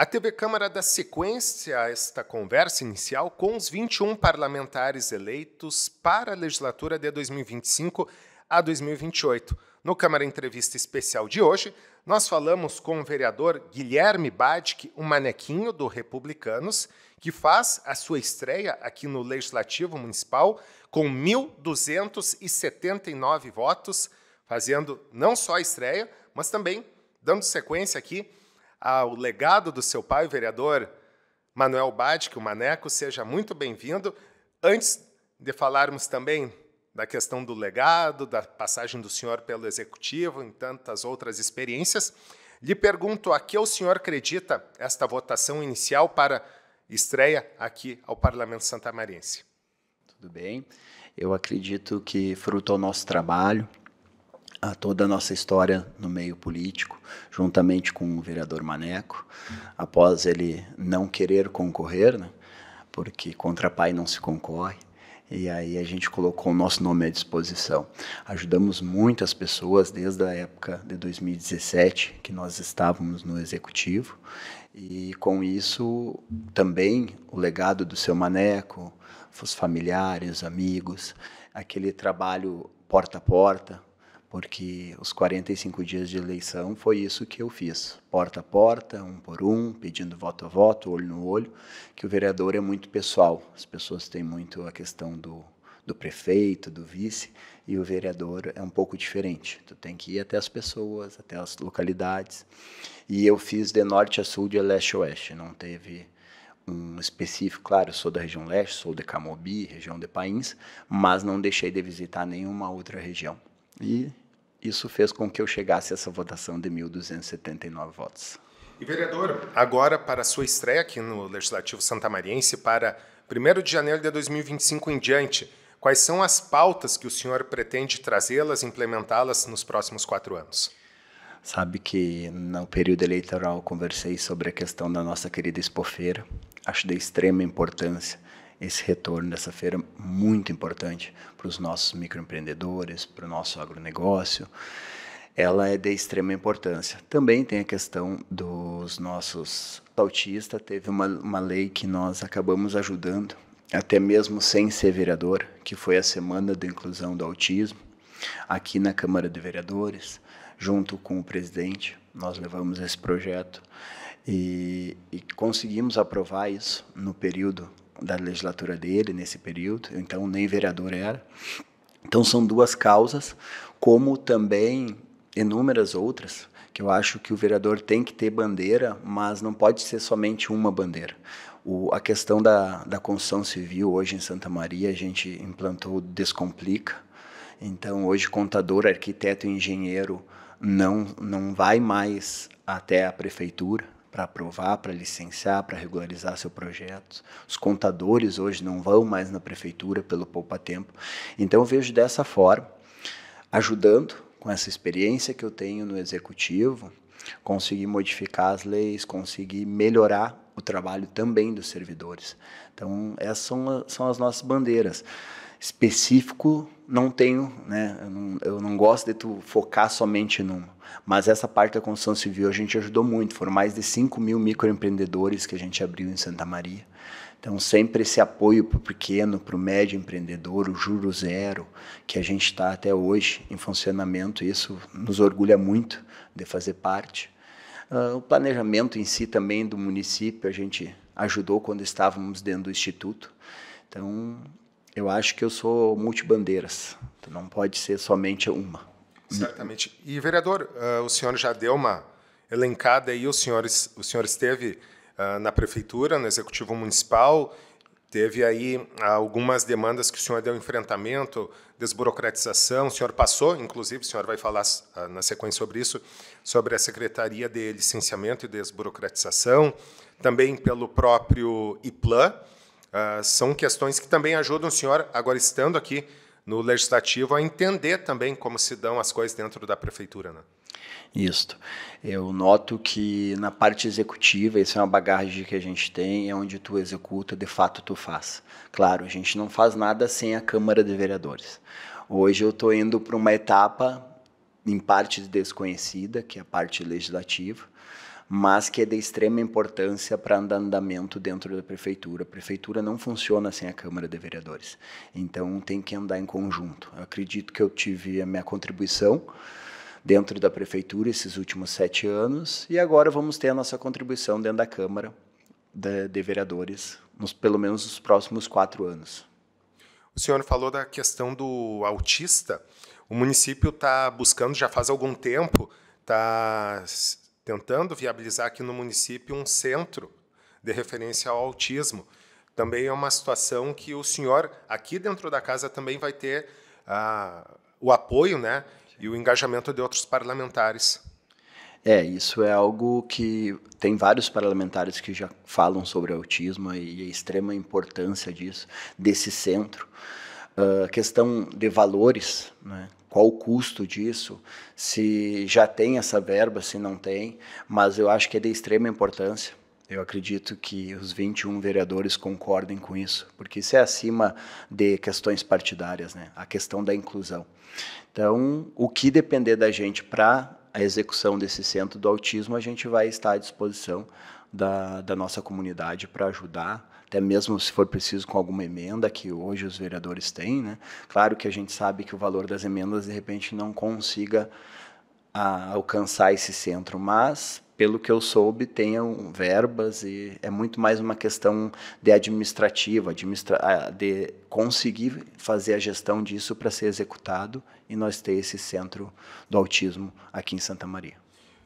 A TV Câmara dá sequência a esta conversa inicial com os 21 parlamentares eleitos para a legislatura de 2025 a 2028. No Câmara Entrevista Especial de hoje, nós falamos com o vereador Guilherme Badic, o um manequinho do Republicanos, que faz a sua estreia aqui no Legislativo Municipal com 1.279 votos, fazendo não só a estreia, mas também dando sequência aqui ao ah, legado do seu pai, o vereador Manuel Badic, o Maneco, seja muito bem-vindo. Antes de falarmos também da questão do legado, da passagem do senhor pelo executivo, em tantas outras experiências, lhe pergunto a que o senhor acredita esta votação inicial para estreia aqui ao Parlamento Santamarense. Tudo bem. Eu acredito que, fruto ao nosso trabalho, a toda a nossa história no meio político, juntamente com o vereador Maneco, após ele não querer concorrer, né? porque contra pai não se concorre. E aí a gente colocou o nosso nome à disposição. Ajudamos muitas pessoas desde a época de 2017, que nós estávamos no executivo. E com isso também o legado do seu Maneco, os familiares, amigos, aquele trabalho porta a porta, porque os 45 dias de eleição foi isso que eu fiz, porta a porta, um por um, pedindo voto a voto, olho no olho, que o vereador é muito pessoal, as pessoas têm muito a questão do, do prefeito, do vice, e o vereador é um pouco diferente, tu tem que ir até as pessoas, até as localidades, e eu fiz de norte a sul, de leste a oeste, não teve um específico, claro, sou da região leste, sou de Camobi, região de Pains, mas não deixei de visitar nenhuma outra região. E isso fez com que eu chegasse a essa votação de 1.279 votos. E, vereador, agora para a sua estreia aqui no Legislativo Santamariense, para 1 de janeiro de 2025 em diante, quais são as pautas que o senhor pretende trazê-las, implementá-las nos próximos quatro anos? Sabe que no período eleitoral conversei sobre a questão da nossa querida expofeira. Acho de extrema importância esse retorno dessa feira muito importante para os nossos microempreendedores, para o nosso agronegócio. Ela é de extrema importância. Também tem a questão dos nossos autistas Teve uma, uma lei que nós acabamos ajudando, até mesmo sem ser vereador, que foi a Semana da Inclusão do Autismo, aqui na Câmara de Vereadores, junto com o presidente. Nós levamos esse projeto e, e conseguimos aprovar isso no período da legislatura dele nesse período, então nem vereador era. Então são duas causas, como também inúmeras outras, que eu acho que o vereador tem que ter bandeira, mas não pode ser somente uma bandeira. O, a questão da, da construção civil hoje em Santa Maria, a gente implantou Descomplica. Então, hoje, contador, arquiteto e engenheiro não, não vai mais até a prefeitura, para aprovar, para licenciar, para regularizar seu projeto. Os contadores hoje não vão mais na prefeitura pelo poupa tempo. Então eu vejo dessa forma, ajudando com essa experiência que eu tenho no executivo, conseguir modificar as leis, conseguir melhorar o trabalho também dos servidores. Então essas são, são as nossas bandeiras específico não tenho, né? Eu não, eu não, gosto de tu focar somente num Mas essa parte da construção civil a gente ajudou muito. Foram mais de 5 mil microempreendedores que a gente abriu em Santa Maria. Então, sempre esse apoio para o pequeno, para o médio empreendedor, o juro zero, que a gente está até hoje em funcionamento, isso nos orgulha muito de fazer parte. Uh, o planejamento em si também do município, a gente ajudou quando estávamos dentro do instituto. Então, eu acho que eu sou multibandeiras. Tu não pode ser somente uma. Certamente. E, vereador, uh, o senhor já deu uma elencada aí, o senhor, o senhor esteve uh, na prefeitura, no executivo municipal, teve aí ah, algumas demandas que o senhor deu enfrentamento, desburocratização, o senhor passou, inclusive, o senhor vai falar uh, na sequência sobre isso, sobre a Secretaria de Licenciamento e Desburocratização, também pelo próprio IPLAN, ah, são questões que também ajudam o senhor, agora estando aqui no Legislativo, a entender também como se dão as coisas dentro da Prefeitura. Né? Isto. Eu noto que na parte executiva, isso é uma bagagem que a gente tem, é onde tu executa, de fato tu faz. Claro, a gente não faz nada sem a Câmara de Vereadores. Hoje eu estou indo para uma etapa, em parte desconhecida, que é a parte legislativa, mas que é de extrema importância para andamento dentro da prefeitura. A prefeitura não funciona sem a Câmara de Vereadores, então tem que andar em conjunto. Eu acredito que eu tive a minha contribuição dentro da prefeitura esses últimos sete anos e agora vamos ter a nossa contribuição dentro da Câmara de, de Vereadores, nos, pelo menos nos próximos quatro anos. O senhor falou da questão do autista. O município está buscando, já faz algum tempo, está tentando viabilizar aqui no município um centro de referência ao autismo. Também é uma situação que o senhor, aqui dentro da casa, também vai ter ah, o apoio né, e o engajamento de outros parlamentares. É, isso é algo que tem vários parlamentares que já falam sobre autismo e a extrema importância disso, desse centro. Uh, questão de valores, né? qual o custo disso, se já tem essa verba, se não tem, mas eu acho que é de extrema importância. Eu acredito que os 21 vereadores concordem com isso, porque isso é acima de questões partidárias, né? A questão da inclusão. Então, o que depender da gente para a execução desse centro do autismo, a gente vai estar à disposição da, da nossa comunidade para ajudar até mesmo se for preciso com alguma emenda que hoje os vereadores têm, né? Claro que a gente sabe que o valor das emendas de repente não consiga a, ah, alcançar esse centro, mas pelo que eu soube, tenham verbas e é muito mais uma questão de administrativa, administra ah, de conseguir fazer a gestão disso para ser executado e nós ter esse centro do autismo aqui em Santa Maria.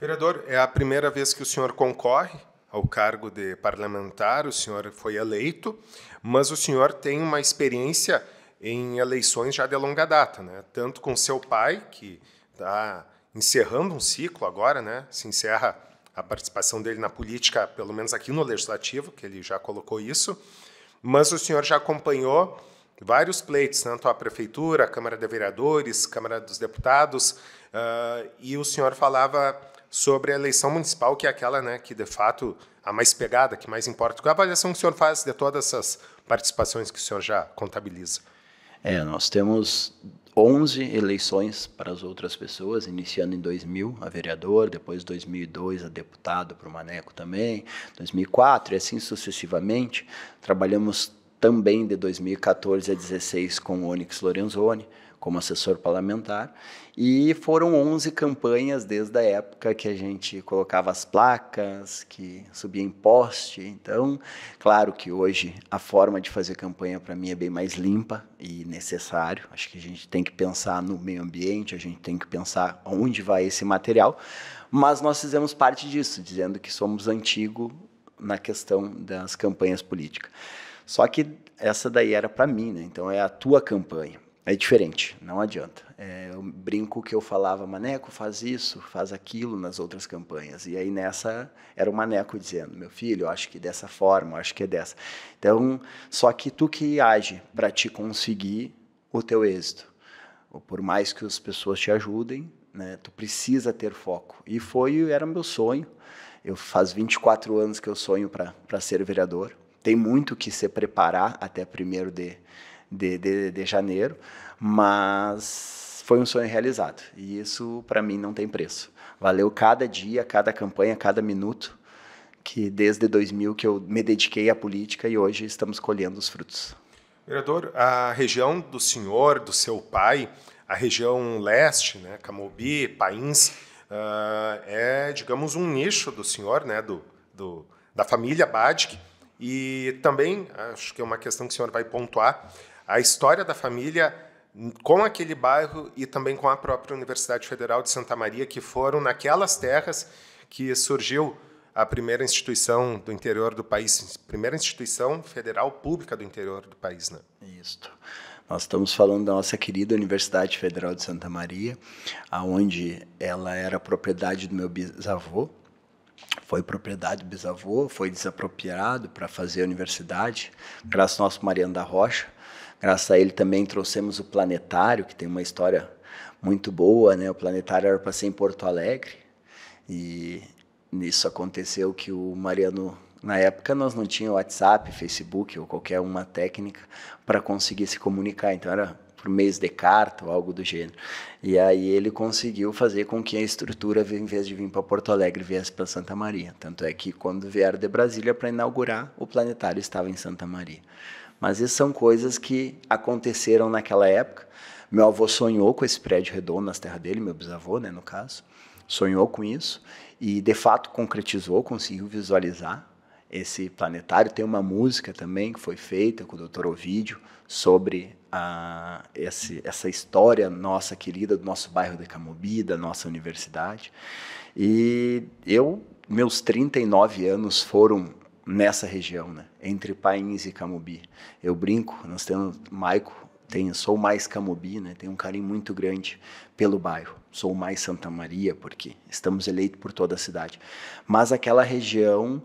Vereador, é a primeira vez que o senhor concorre ao cargo de parlamentar, o senhor foi eleito, mas o senhor tem uma experiência em eleições já de longa data, né? tanto com seu pai, que está encerrando um ciclo agora, né? se encerra a participação dele na política, pelo menos aqui no Legislativo, que ele já colocou isso, mas o senhor já acompanhou vários pleitos, tanto a Prefeitura, a Câmara de Vereadores, Câmara dos Deputados, uh, e o senhor falava sobre a eleição municipal, que é aquela né, que, de fato, a mais pegada, que mais importa. Qual a avaliação que o senhor faz de todas essas participações que o senhor já contabiliza? É, nós temos 11 eleições para as outras pessoas, iniciando em 2000 a vereador, depois 2002 a deputado para o Maneco também, 2004 e assim sucessivamente. Trabalhamos também de 2014 a 2016 com o Onyx Lorenzoni, como assessor parlamentar, e foram 11 campanhas desde a época que a gente colocava as placas, que subia em poste. Então, claro que hoje a forma de fazer campanha para mim é bem mais limpa e necessário. Acho que a gente tem que pensar no meio ambiente, a gente tem que pensar onde vai esse material. Mas nós fizemos parte disso, dizendo que somos antigo na questão das campanhas políticas. Só que essa daí era para mim, né? Então é a tua campanha. É diferente, não adianta. É, eu brinco que eu falava, Maneco, faz isso, faz aquilo nas outras campanhas. E aí nessa era o Maneco dizendo, meu filho, eu acho que dessa forma, eu acho que é dessa. Então, só que tu que age para te conseguir o teu êxito. Por mais que as pessoas te ajudem, né, tu precisa ter foco. E foi, era meu sonho. Eu faz 24 anos que eu sonho para ser vereador. Tem muito que se preparar até primeiro de de, de, de janeiro, mas foi um sonho realizado. E isso, para mim, não tem preço. Valeu cada dia, cada campanha, cada minuto, que desde 2000 que eu me dediquei à política e hoje estamos colhendo os frutos. Vereador, a região do senhor, do seu pai, a região leste, né, Camobi, Pains, uh, é, digamos, um nicho do senhor, né, do, do da família Badic, e também, acho que é uma questão que o senhor vai pontuar, a história da família com aquele bairro e também com a própria Universidade Federal de Santa Maria, que foram naquelas terras que surgiu a primeira instituição do interior do país, primeira instituição federal pública do interior do país. Né? Isso. Nós estamos falando da nossa querida Universidade Federal de Santa Maria, aonde ela era propriedade do meu bisavô, foi propriedade do bisavô, foi desapropriado para fazer a universidade, graças ao nosso Mariano da Rocha, Graças a ele também trouxemos o Planetário, que tem uma história muito boa, né? O Planetário era para ser em Porto Alegre e nisso aconteceu que o Mariano na época nós não tínhamos WhatsApp, Facebook ou qualquer uma técnica para conseguir se comunicar, então era por mês de carta ou algo do gênero. E aí ele conseguiu fazer com que a estrutura, em vez de vir para Porto Alegre, viesse para Santa Maria. Tanto é que quando vieram de Brasília para inaugurar, o planetário estava em Santa Maria. Mas isso são coisas que aconteceram naquela época. Meu avô sonhou com esse prédio redondo nas terras dele, meu bisavô, né, no caso, sonhou com isso e de fato concretizou, conseguiu visualizar esse planetário. Tem uma música também que foi feita com o Dr. Ovídio sobre a, esse, essa história nossa querida do nosso bairro de Camobi, da nossa universidade. E eu, meus 39 anos foram nessa região, né? entre Pains e Camobi. Eu brinco, nós temos Maico, tem, sou mais Camobi, né? Tem um carinho muito grande pelo bairro. Sou mais Santa Maria porque estamos eleitos por toda a cidade. Mas aquela região,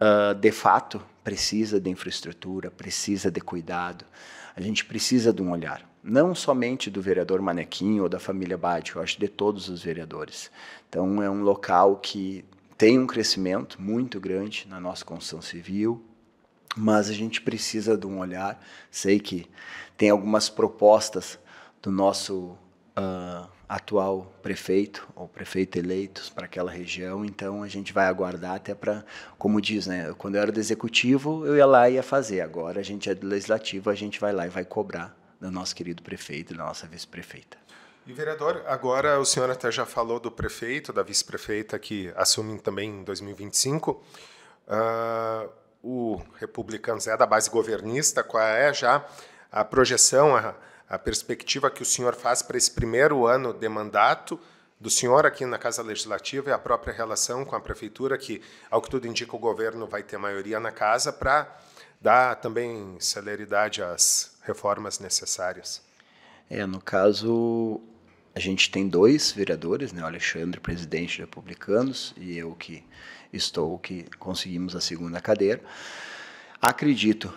uh, de fato, precisa de infraestrutura, precisa de cuidado. A gente precisa de um olhar, não somente do vereador Manequim ou da família Bade, eu acho de todos os vereadores. Então é um local que tem um crescimento muito grande na nossa construção civil, mas a gente precisa de um olhar. Sei que tem algumas propostas do nosso uh, atual prefeito ou prefeito eleitos para aquela região, então a gente vai aguardar até para, como diz, né? Quando eu era do executivo, eu ia lá e ia fazer. Agora a gente é do legislativo, a gente vai lá e vai cobrar do nosso querido prefeito e da nossa vice-prefeita. E vereador, agora o senhor até já falou do prefeito, da vice-prefeita que assumem também em 2025. Uh, ah, o republicano, é da base governista, qual é já a projeção, a, a perspectiva que o senhor faz para esse primeiro ano de mandato do senhor aqui na Casa Legislativa e a própria relação com a prefeitura, que, ao que tudo indica, o governo vai ter maioria na casa para dar também celeridade às reformas necessárias? É, no caso, a gente tem dois vereadores, né? O Alexandre, presidente de Republicanos, e eu que estou, que conseguimos a segunda cadeira. Acredito,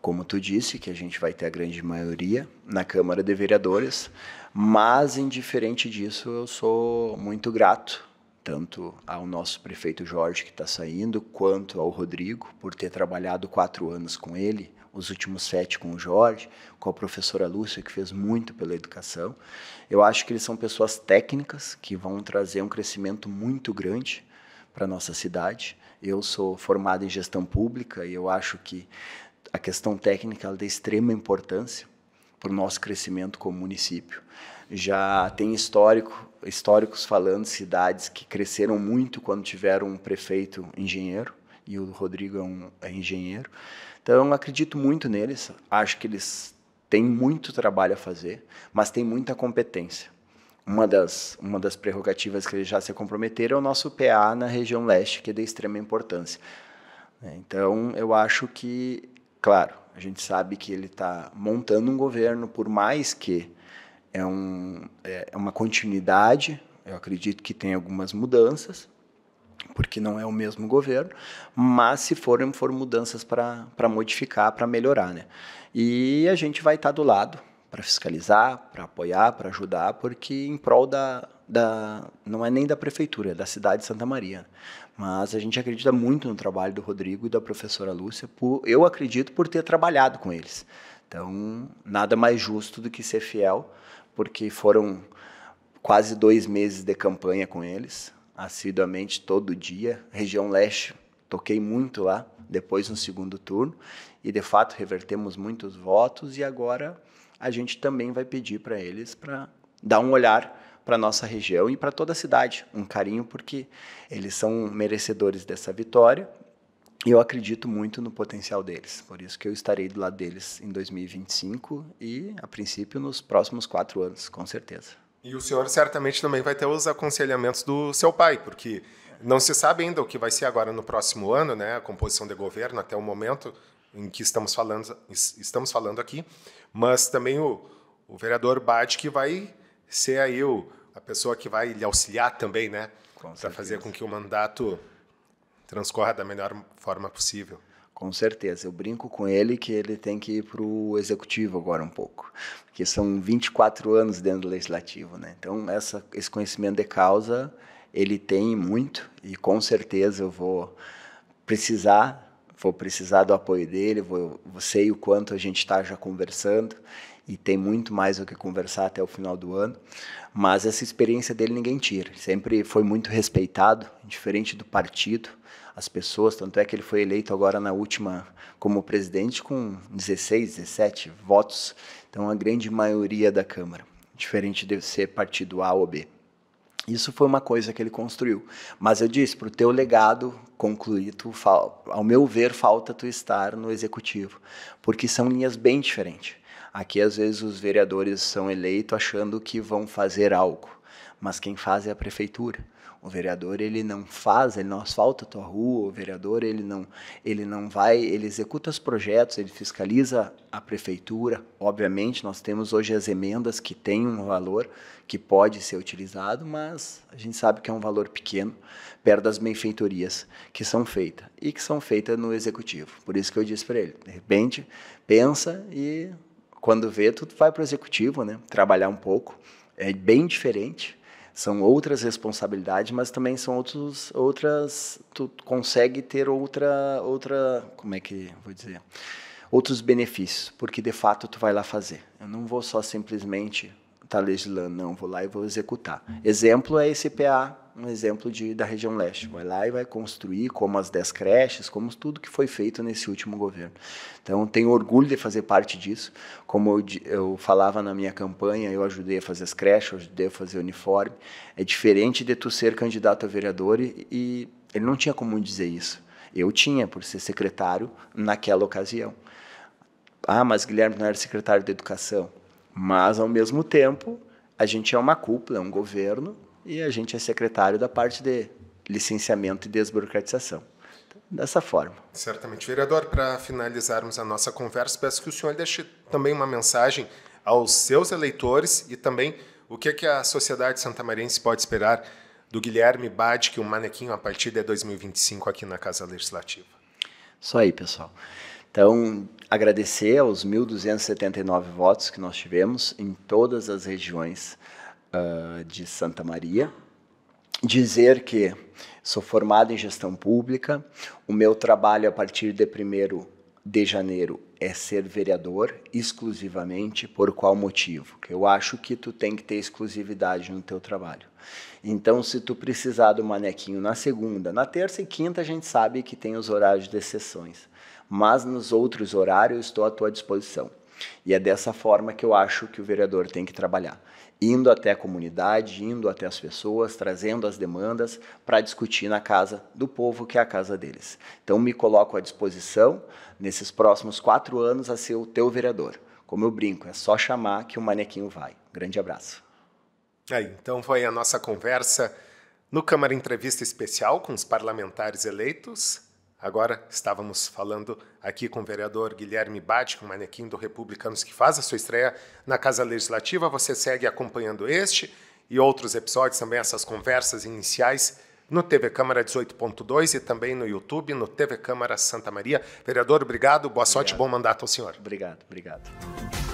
como tu disse, que a gente vai ter a grande maioria na Câmara de Vereadores, mas, indiferente disso, eu sou muito grato tanto ao nosso prefeito Jorge, que está saindo, quanto ao Rodrigo, por ter trabalhado quatro anos com ele, os últimos sete com o Jorge, com a professora Lúcia, que fez muito pela educação. Eu acho que eles são pessoas técnicas que vão trazer um crescimento muito grande para a nossa cidade. Eu sou formado em gestão pública e eu acho que a questão técnica é de extrema importância para o nosso crescimento como município já tem histórico, históricos falando cidades que cresceram muito quando tiveram um prefeito engenheiro, e o Rodrigo é, um, é engenheiro. Então, acredito muito neles, acho que eles têm muito trabalho a fazer, mas têm muita competência. Uma das, uma das prerrogativas que eles já se comprometeram é o nosso PA na região leste, que é de extrema importância. É, então, eu acho que, claro, a gente sabe que ele está montando um governo, por mais que é, um, é, é uma continuidade, eu acredito que tem algumas mudanças, porque não é o mesmo governo, mas se forem for mudanças para modificar, para melhorar, né? E a gente vai estar tá do lado para fiscalizar, para apoiar, para ajudar, porque em prol da, da não é nem da prefeitura, é da cidade de Santa Maria. Mas a gente acredita muito no trabalho do Rodrigo e da professora Lúcia. Por, eu acredito por ter trabalhado com eles. Então, nada mais justo do que ser fiel, porque foram quase dois meses de campanha com eles, assiduamente, todo dia. Região Leste, toquei muito lá, depois no segundo turno, e de fato revertemos muitos votos, e agora a gente também vai pedir para eles para dar um olhar para nossa região e para toda a cidade, um carinho porque eles são merecedores dessa vitória e eu acredito muito no potencial deles, por isso que eu estarei do lado deles em 2025 e, a princípio, nos próximos quatro anos, com certeza. E o senhor certamente também vai ter os aconselhamentos do seu pai, porque não se sabe ainda o que vai ser agora no próximo ano, né? A composição de governo até o momento em que estamos falando, estamos falando aqui, mas também o, o vereador Bad que vai ser aí o, a pessoa que vai lhe auxiliar também, né? Para fazer com que o mandato transcorra da melhor forma possível. Com certeza. Eu brinco com ele que ele tem que ir para o executivo agora um pouco, porque são 24 anos dentro do legislativo, né? Então, essa, esse conhecimento de causa ele tem muito e com certeza eu vou precisar, vou precisar do apoio dele, vou, sei o quanto a gente está já conversando e tem muito mais o que conversar até o final do ano, mas essa experiência dele ninguém tira. Sempre foi muito respeitado, diferente do partido as pessoas. Tanto é que ele foi eleito agora na última como presidente com 16, 17 votos. Então, a grande maioria da Câmara, diferente de ser partido A ou B. Isso foi uma coisa que ele construiu. Mas eu disse, para o teu legado concluir, tu, ao meu ver, falta tu estar no executivo, porque são linhas bem diferentes. Aqui, às vezes, os vereadores são eleitos achando que vão fazer algo, mas quem faz é a prefeitura. O vereador ele não faz, ele não asfalta a tua rua, o vereador ele não, ele não vai, ele executa os projetos, ele fiscaliza a prefeitura. Obviamente, nós temos hoje as emendas que têm um valor que pode ser utilizado, mas a gente sabe que é um valor pequeno perto das benfeitorias que são feitas e que são feitas no executivo. Por isso que eu disse para ele, de repente, pensa e quando vê, tu vai para o executivo, né? Trabalhar um pouco. É bem diferente são outras responsabilidades, mas também são outros, outras. Tu consegue ter outra, outra, como é que vou dizer, outros benefícios, porque de fato tu vai lá fazer. Eu não vou só simplesmente tá legislando, não, vou lá e vou executar. Exemplo é esse PA, um exemplo de, da região leste. Vai lá e vai construir, como as 10 creches, como tudo que foi feito nesse último governo. Então, tenho orgulho de fazer parte disso. Como eu, eu falava na minha campanha, eu ajudei a fazer as creches, eu ajudei a fazer o uniforme. É diferente de tu ser candidato a vereador e, e ele não tinha como dizer isso. Eu tinha, por ser secretário naquela ocasião. Ah, mas Guilherme não era secretário de Educação. Mas, ao mesmo tempo, a gente é uma cúpula, é um governo, e a gente é secretário da parte de licenciamento e desburocratização. dessa forma. Certamente. Vereador, para finalizarmos a nossa conversa, peço que o senhor deixe também uma mensagem aos seus eleitores e também o que, é que a sociedade santamarense pode esperar do Guilherme Bade, que o um manequim a partir de 2025 aqui na Casa Legislativa. só aí, pessoal. Então, agradecer aos 1.279 votos que nós tivemos em todas as regiões uh, de Santa Maria. Dizer que sou formado em gestão pública, o meu trabalho a partir de 1 de janeiro é ser vereador exclusivamente por qual motivo? Que eu acho que tu tem que ter exclusividade no teu trabalho. Então, se tu precisar do manequinho na segunda, na terça e quinta a gente sabe que tem os horários de sessões mas nos outros horários estou à tua disposição. E é dessa forma que eu acho que o vereador tem que trabalhar, indo até a comunidade, indo até as pessoas, trazendo as demandas para discutir na casa do povo, que é a casa deles. Então, me coloco à disposição nesses próximos quatro anos a ser o teu vereador. Como eu brinco, é só chamar que o manequinho vai. Grande abraço. Aí, é, então foi a nossa conversa no Câmara Entrevista Especial com os parlamentares eleitos Agora estávamos falando aqui com o vereador Guilherme Bate, um manequim do Republicanos que faz a sua estreia na Casa Legislativa. Você segue acompanhando este e outros episódios, também essas conversas iniciais no TV Câmara 18.2 e também no YouTube, no TV Câmara Santa Maria. Vereador, obrigado. Boa obrigado. sorte, bom mandato ao senhor. Obrigado, obrigado.